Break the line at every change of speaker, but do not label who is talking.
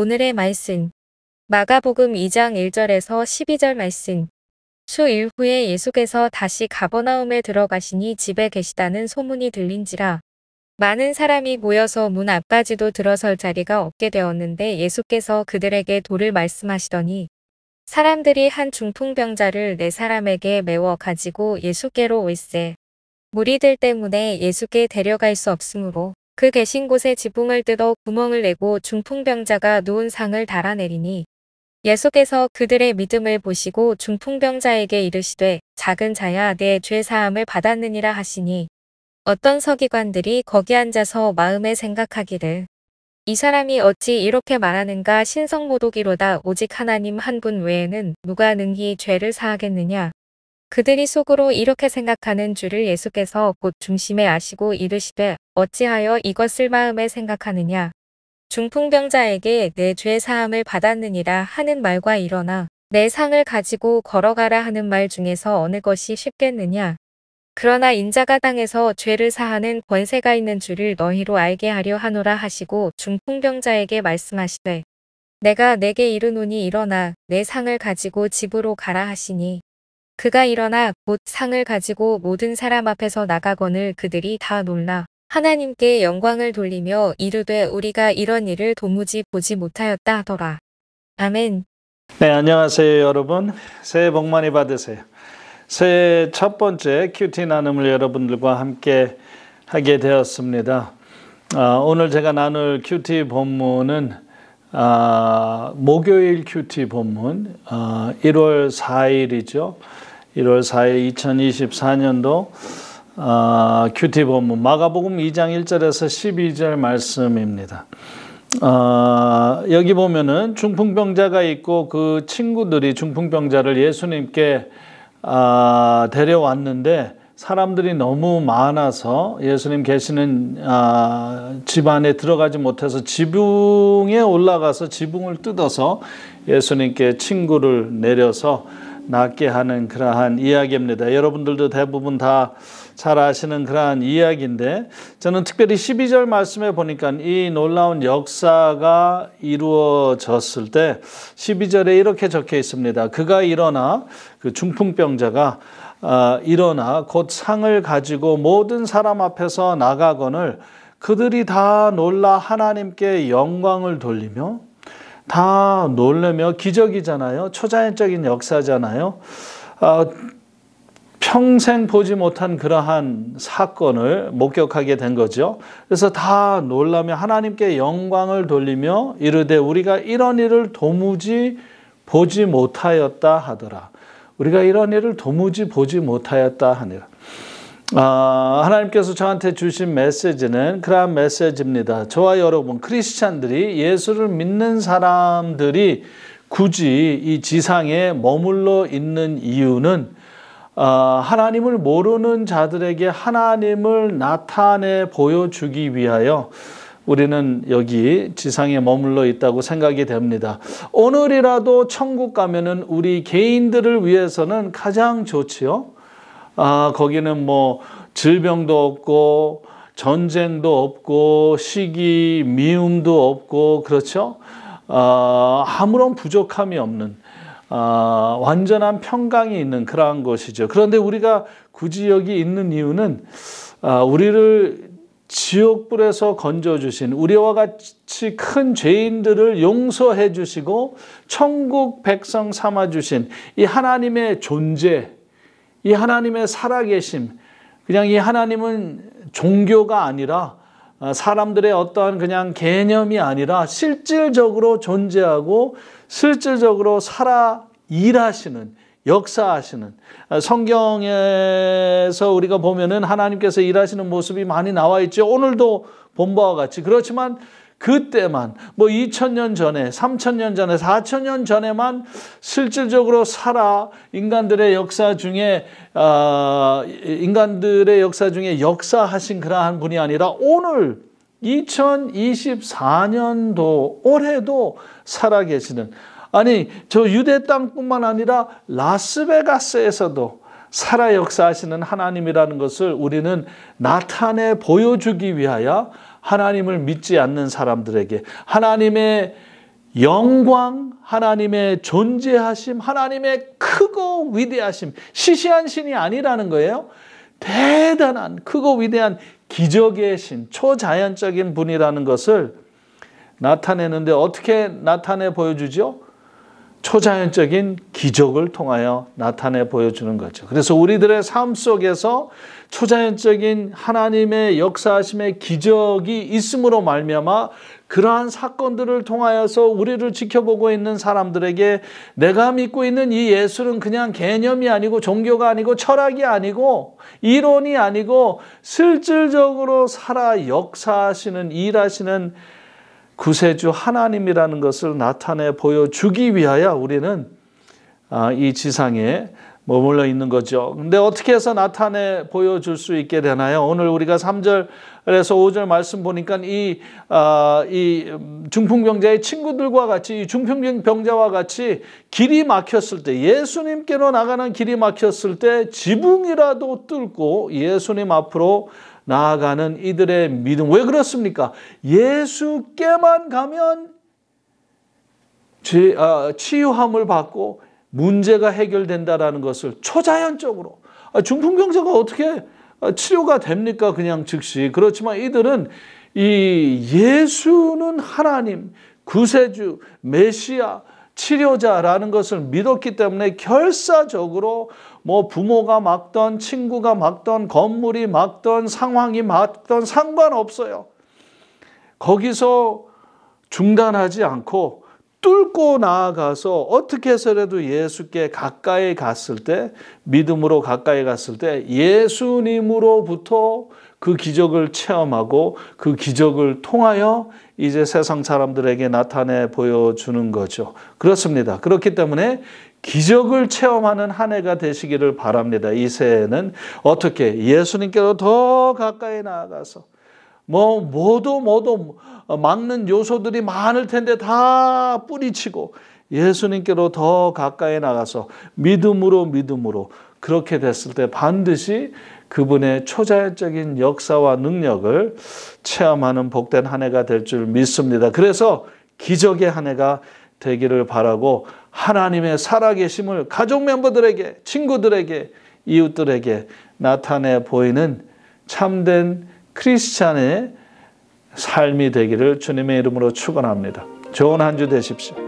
오늘의 말씀 마가복음 2장 1절에서 12절 말씀 수일 후에 예수께서 다시 가버나움에 들어가시니 집에 계시다는 소문이 들린지라 많은 사람이 모여서 문 앞까지도 들어설 자리가 없게 되었는데 예수께서 그들에게 돌을 말씀하시더니 사람들이 한 중풍병자를 네 사람에게 메워 가지고 예수께로 올세 무리들 때문에 예수께 데려갈 수 없으므로 그 계신 곳에 지붕을 뜯어 구멍을 내고 중풍병자가 누운 상을 달아내리니 예수께서 그들의 믿음을 보시고 중풍병자에게 이르시되 작은 자야 내 죄사함을 받았느니라 하시니 어떤 서기관들이 거기 앉아서 마음에 생각하기를 이 사람이 어찌 이렇게 말하는가 신성모독이로다 오직 하나님 한 분 외에는 누가 능히 죄를 사하겠느냐 그들이 속으로 이렇게 생각하는 줄을 예수께서 곧 중심에 아시고 이르시되 어찌하여 이것을 마음에 생각하느냐. 중풍병자에게 내죄 사함을 받았느니라 하는 말과 일어나 내 상을 가지고 걸어가라 하는 말 중에서 어느 것이 쉽겠느냐. 그러나 인자가 땅에서 죄를 사하는 권세가 있는 줄을 너희로 알게 하려 하노라 하시고 중풍병자에게 말씀하시되 내가 내게 이르노니 일어나 내 상을 가지고 집으로 가라 하시니 그가 일어나 곧 상을 가지고 모든 사람 앞에서 나가거늘 그들이 다 놀라 하나님께 영광을 돌리며 이르되 우리가 이런 일을 도무지 보지 못하였다 하더라. 아멘.
네, 안녕하세요, 여러분. 새해 복 많이 받으세요. 새해 첫 번째 큐티 나눔을 여러분들과 함께 하게 되었습니다. 아, 오늘 제가 나눌 큐티 본문은 아, 목요일 큐티 본문 아, 1월 4일이죠. 1월 4일 2024년도 어, 큐티 본문 마가복음 2장 1절에서 12절 말씀입니다. 어, 여기 보면은 중풍병자가 있고 그 친구들이 중풍병자를 예수님께 어, 데려왔는데 사람들이 너무 많아서 예수님 계시는 어, 아, 집 안에 들어가지 못해서 지붕에 올라가서 지붕을 뜯어서 예수님께 친구를 내려서 낫게 하는 그러한 이야기입니다. 여러분들도 대부분 다 잘 아시는 그러한 이야기인데 저는 특별히 12절 말씀에 보니까 이 놀라운 역사가 이루어졌을 때 12절에 이렇게 적혀 있습니다. 그가 일어나 그 중풍병자가 아, 일어나 곧 상을 가지고 모든 사람 앞에서 나가거늘 그들이 다 놀라 하나님께 영광을 돌리며 다 놀라며 기적이잖아요. 초자연적인 역사잖아요. 아, 평생 보지 못한 그러한 사건을 목격하게 된 거죠. 그래서 다 놀라며 하나님께 영광을 돌리며 이르되 우리가 이런 일을 도무지 보지 못하였다 하더라. 우리가 이런 일을 도무지 보지 못하였다 하니라. 아, 하나님께서 저한테 주신 메시지는 그러한 메시지입니다. 저와 여러분 크리스찬들이 예수를 믿는 사람들이 굳이 이 지상에 머물러 있는 이유는 아, 하나님을 모르는 자들에게 하나님을 나타내 보여주기 위하여 우리는 여기 지상에 머물러 있다고 생각이 됩니다. 오늘이라도 천국 가면은 우리 개인들을 위해서는 가장 좋지요. 아, 거기는 뭐 질병도 없고 전쟁도 없고 시기, 미움도 없고 그렇죠? 어, 아무런 부족함이 없는 어, 완전한 평강이 있는 그러한 것이죠. 그런데 우리가 굳이 여기 있는 이유는 어, 우리를 지옥불에서 건져주신 우리와 같이 큰 죄인들을 용서해 주시고 천국 백성 삼아주신 이 하나님의 존재 이 하나님의 살아계심, 그냥 이 하나님은 종교가 아니라 어, 사람들의 어떠한 그냥 개념이 아니라 실질적으로 존재하고 실질적으로 살아 일하시는 역사하시는 어, 성경에서 우리가 보면은 하나님께서 일하시는 모습이 많이 나와 있죠. 오늘도 본바와 같이 그렇지만 그때만 뭐 2000년 전에 3000년 전에 4000년 전에만 실질적으로 살아 인간들의 역사 중에 어, 인간들의 역사 중에 역사하신 그러한 분이 아니라 오늘 2024년도 올해도 살아계시는 아니 저 유대 땅뿐만 아니라 라스베가스에서도 살아 역사하시는 하나님이라는 것을 우리는 나타내 보여주기 위하여 하나님을 믿지 않는 사람들에게 하나님의 영광, 하나님의 존재하심, 하나님의 크고 위대하심, 시시한 신이 아니라는 거예요. 대단한 크고 위대한 기적의 신, 초자연적인 분이라는 것을 나타내는데 어떻게 나타내 보여주죠? 초자연적인 기적을 통하여 나타내 보여주는 거죠. 그래서 우리들의 삶 속에서 초자연적인 하나님의 역사하심의 기적이 있음으로 말미암아 그러한 사건들을 통하여서 우리를 지켜보고 있는 사람들에게 내가 믿고 있는 이 예술은 그냥 개념이 아니고 종교가 아니고 철학이 아니고 이론이 아니고 실질적으로 살아 역사하시는 일하시는 구세주 하나님이라는 것을 나타내 보여주기 위하여 우리는 아, 이 지상에 머물러 있는 거죠. 근데 어떻게 해서 나타내 보여줄 수 있게 되나요? 오늘 우리가 3절에서 5절 말씀 보니까 이, 어, 이 중풍병자의 친구들과 같이, 이 중풍병자와 같이 길이 막혔을 때, 예수님께로 나가는 길이 막혔을 때 지붕이라도 뚫고 예수님 앞으로 나아가는 이들의 믿음. 왜 그렇습니까? 예수께만 가면 아, 치, 유함을 받고 문제가 해결된다라는 것을 초자연적으로 아, 중풍경자가 어떻게 아, 치료가 됩니까? 그냥 즉시. 그렇지만 이들은 이 예수는 하나님, 구세주, 메시아, 치료자라는 것을 믿었기 때문에 결사적으로 뭐 부모가 막던 친구가 막던 건물이 막던 상황이 막던 상관없어요. 거기서 중단하지 않고 뚫고 나아가서 어떻게 해서라도 예수께 가까이 갔을 때 믿음으로 가까이 갔을 때 예수님으로부터 그 기적을 체험하고 그 기적을 통하여 이제 세상 사람들에게 나타내 보여주는 거죠. 그렇습니다. 그렇기 때문에 기적을 체험하는 한 해가 되시기를 바랍니다. 이 새해는 어떻게 예수님께로 더 가까이 나아가서 뭐 모두 모두 어, 막는 요소들이 많을 텐데 다 뿌리치고 예수님께로 더 가까이 나가서 믿음으로 믿음으로 그렇게 됐을 때 반드시 그분의 초자연적인 역사와 능력을 체험하는 복된 한 해가 될 줄 믿습니다. 그래서 기적의 한 해가 되기를 바라고 하나님의 살아계심을 가족 멤버들에게, 친구들에게, 이웃들에게 나타내 보이는 참된 크리스찬의 삶이 되기를 주님의 이름으로 축원합니다. 좋은 한주 되십시오.